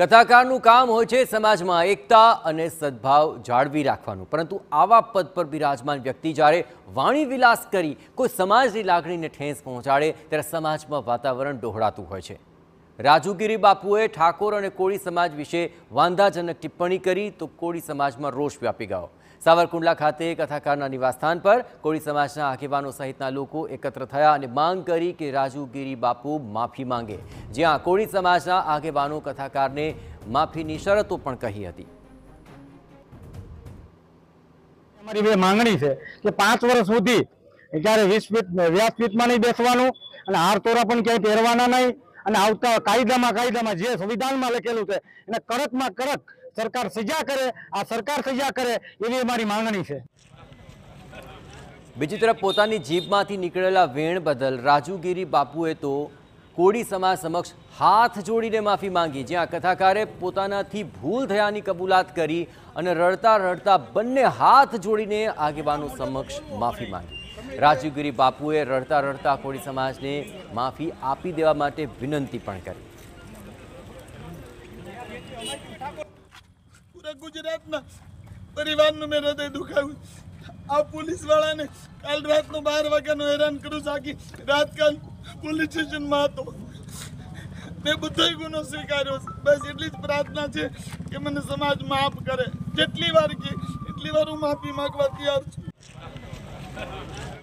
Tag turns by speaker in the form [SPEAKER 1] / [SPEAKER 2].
[SPEAKER 1] કથાકારનું કામ હોય છે સમાજમાં એકતા અને સદભાવ જાળવી રાખવાનું પરંતુ આવા પદ પર બિરાજમાન વ્યક્તિ જ્યારે વાણી વિલાસ કરી કોઈ સમાજની લાગણીને ઠેંસ પહોંચાડે ત્યારે સમાજમાં વાતાવરણ ડહોળાતું હોય છે રાજુગીરી બાપુએ ઠાકોર અને કોળી સમાજ વિશે વાંધાજનક ટિપ્પણી કરી તો કોળી સમાજમાં રોષ વ્યાપી ગયો સાવરકુંડલા ખાતે કથાકારના નિવાસસ્થાન પર કોળી સમાજના આગેવાનો સહિતના લોકો એકત્ર થયા અને માંગ કરી કે રાજુગીરી બાપુ માફી માંગે જ્યાં કોળી સમાજના આગેવાનો કથાકારને માફીની શરતો પણ કહી હતી
[SPEAKER 2] અમારી બે માંગણી છે કે પાંચ વર્ષ સુધી ક્યારે વીસ નહીં બેસવાનું અને હાર તોરા પણ ક્યાંય પહેરવાના નહીં અને આવતા કાયદામાં કાયદામાં જે સંવિધાનમાં લખેલું છે એને કડકમાં કડક સરકાર સજા કરે આ સરકાર સજા કરે એવી અમારી માંગણી છે
[SPEAKER 1] બીજી તરફ પોતાની જીભમાંથી નીકળેલા વેણ બદલ રાજુગીરી બાપુએ તો કોડી સમાજ સમક્ષ હાથ જોડીને માફી માંગી જ્યાં કથાકારે પોતાનાથી ભૂલ થયાની કબૂલાત કરી અને રડતા રડતા બંને હાથ જોડીને આગેવાનો સમક્ષ માફી માંગી રાજીવગીરી બાપુએ રડતા રડતા કોળી સમાજને માફી આપી દેવા માટે વિનંતી પણ કરી
[SPEAKER 3] પૂરા ગુજરાતના પરિવારનું મેં હૃદય દુખાવ્યું આ પોલીસવાળાને કાલ રાતનો બાર વાગ્યાનો હેરાન કરું સાકી રાત પોલીસ સ્ટેશનમાં હતો મેં બધો ગુનો સ્વીકાર્યો બસ એટલી જ પ્રાર્થના છે કે મને સમાજ માફ કરે જેટલી વાર કે એટલી વાર હું માફી માંગવા તૈયાર છું